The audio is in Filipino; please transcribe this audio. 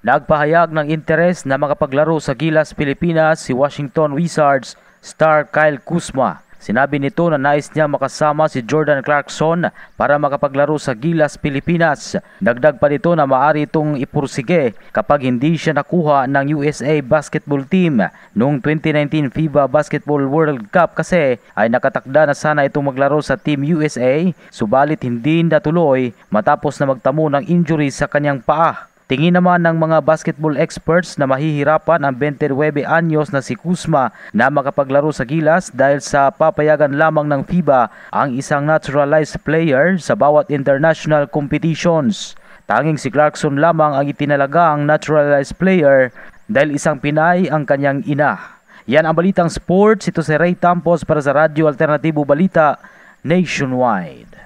Nagpahayag ng interes na makapaglaro sa Gilas, Pilipinas si Washington Wizards star Kyle Kuzma. Sinabi nito na nais niya makasama si Jordan Clarkson para makapaglaro sa Gilas, Pilipinas. Dagdag pa nito na maari itong ipursige kapag hindi siya nakuha ng USA basketball team. Noong 2019 FIBA Basketball World Cup kasi ay nakatakda na sana itong maglaro sa Team USA subalit hindi natuloy matapos na magtamo ng injury sa kanyang paa. Tingin naman ng mga basketball experts na mahihirapan ang 29 anyos na si Kuzma na makapaglaro sa Gilas dahil sa papayagan lamang ng FIBA ang isang naturalized player sa bawat international competitions. Tanging si Clarkson lamang ang itinalaga ang naturalized player dahil isang Pinay ang kanyang ina. Yan ang balitang sports. Ito si Ray Tampos para sa Radyo Alternatibo Balita Nationwide.